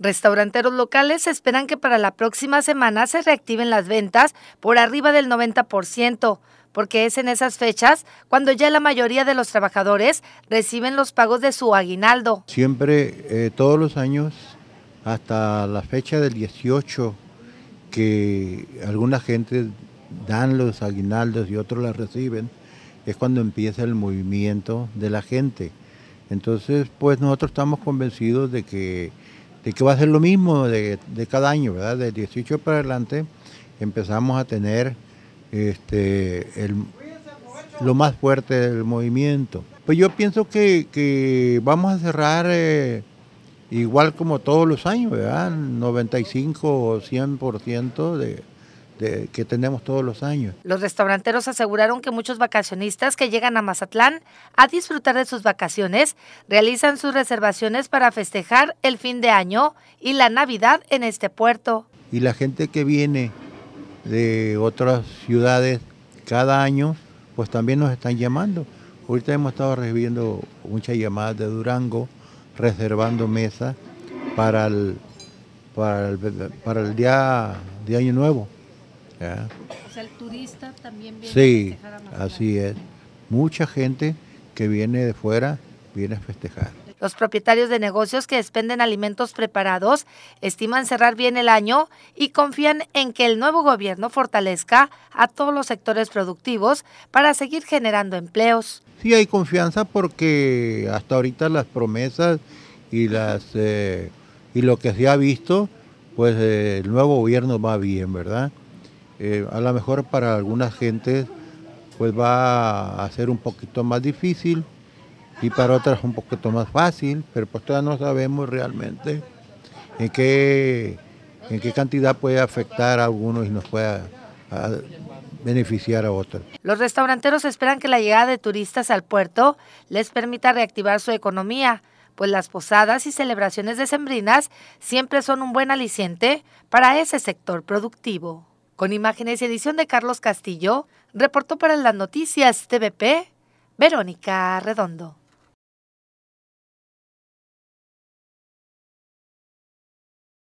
Restauranteros locales esperan que para la próxima semana se reactiven las ventas por arriba del 90%, porque es en esas fechas cuando ya la mayoría de los trabajadores reciben los pagos de su aguinaldo. Siempre, eh, todos los años, hasta la fecha del 18, que alguna gente dan los aguinaldos y otros las reciben, es cuando empieza el movimiento de la gente. Entonces, pues nosotros estamos convencidos de que de que va a ser lo mismo de, cada año, ¿verdad? de 18 para adelante empezamos a tener este, lo más fuerte del movimiento. Pues yo pienso que, vamos a cerrar eh, igual como todos los años, ¿verdad? 95 o 100% de, que tenemos todos los años. Los restauranteros aseguraron que muchos vacacionistas que llegan a Mazatlán a disfrutar de sus vacaciones realizan sus reservaciones para festejar el fin de año y la Navidad en este puerto. Y la gente que viene de otras ciudades cada año, pues también nos están llamando. Ahorita hemos estado recibiendo muchas llamadas de Durango, reservando mesas para el, para el día de Año Nuevo. O sea, el turista también viene a festejar a así es. Mucha gente que viene de fuera viene a festejar. Los propietarios de negocios que despenden alimentos preparados estiman cerrar bien el año y confían en que el nuevo gobierno fortalezca a todos los sectores productivos para seguir generando empleos. Sí hay confianza porque hasta ahorita las promesas y, las, eh, y lo que se ha visto, pues eh, el nuevo gobierno va bien, ¿verdad? Eh, a lo mejor para algunas gentes pues va a ser un poquito más difícil y para otras un poquito más fácil, pero pues todavía no sabemos realmente en qué, en qué cantidad puede afectar a algunos y nos pueda beneficiar a otros. Los restauranteros esperan que la llegada de turistas al puerto les permita reactivar su economía, pues las posadas y celebraciones decembrinas siempre son un buen aliciente para ese sector productivo. Con imágenes y edición de Carlos Castillo, reportó para las noticias TVP Verónica Redondo.